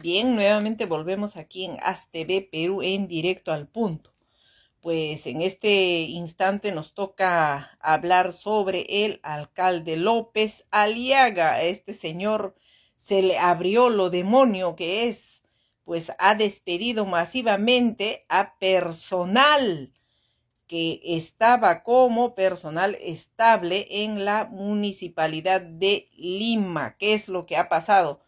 Bien, nuevamente volvemos aquí en ASTV Perú en directo al punto. Pues en este instante nos toca hablar sobre el alcalde López Aliaga. este señor se le abrió lo demonio que es, pues ha despedido masivamente a personal que estaba como personal estable en la municipalidad de Lima. ¿Qué es lo que ha pasado?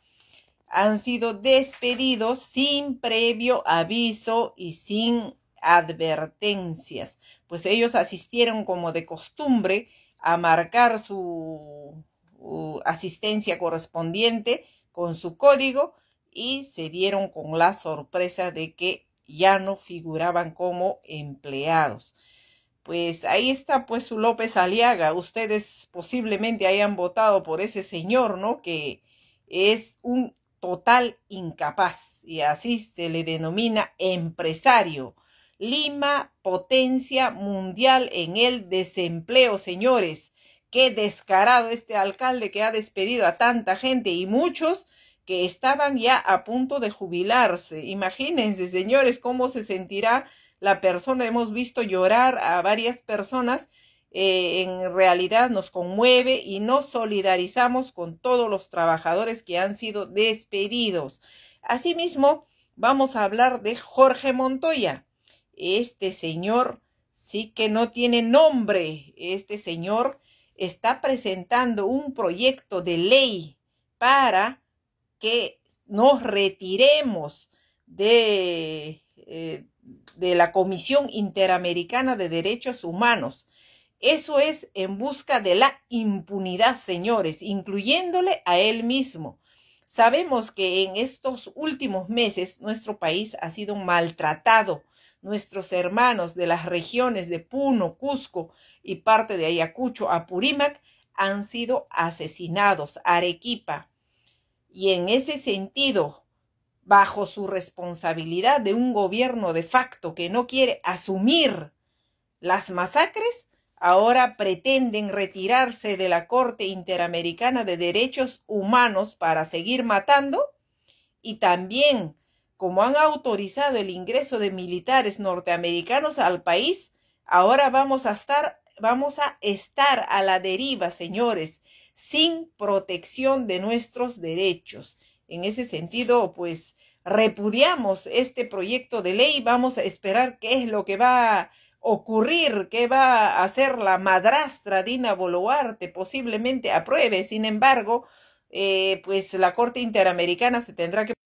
han sido despedidos sin previo aviso y sin advertencias, pues ellos asistieron como de costumbre a marcar su asistencia correspondiente con su código y se dieron con la sorpresa de que ya no figuraban como empleados. Pues ahí está pues su López Aliaga. Ustedes posiblemente hayan votado por ese señor, ¿no? Que es un total incapaz y así se le denomina empresario. Lima, potencia mundial en el desempleo, señores. Qué descarado este alcalde que ha despedido a tanta gente y muchos que estaban ya a punto de jubilarse. Imagínense, señores, cómo se sentirá la persona. Hemos visto llorar a varias personas eh, en realidad nos conmueve y nos solidarizamos con todos los trabajadores que han sido despedidos. Asimismo, vamos a hablar de Jorge Montoya. Este señor sí que no tiene nombre. Este señor está presentando un proyecto de ley para que nos retiremos de eh, la Comisión Interamericana de Derechos Humanos eso es en busca de la impunidad, señores, incluyéndole a él mismo. Sabemos que en estos últimos meses nuestro país ha sido maltratado. Nuestros hermanos de las regiones de Puno, Cusco y parte de Ayacucho, Apurímac, han sido asesinados, Arequipa. Y en ese sentido, bajo su responsabilidad de un gobierno de facto que no quiere asumir las masacres, ahora pretenden retirarse de la Corte Interamericana de Derechos Humanos para seguir matando? Y también, como han autorizado el ingreso de militares norteamericanos al país, ahora vamos a estar, vamos a, estar a la deriva, señores, sin protección de nuestros derechos. En ese sentido, pues repudiamos este proyecto de ley, vamos a esperar qué es lo que va ocurrir, que va a hacer la madrastra Dina Boluarte, posiblemente apruebe. Sin embargo, eh, pues la Corte Interamericana se tendrá que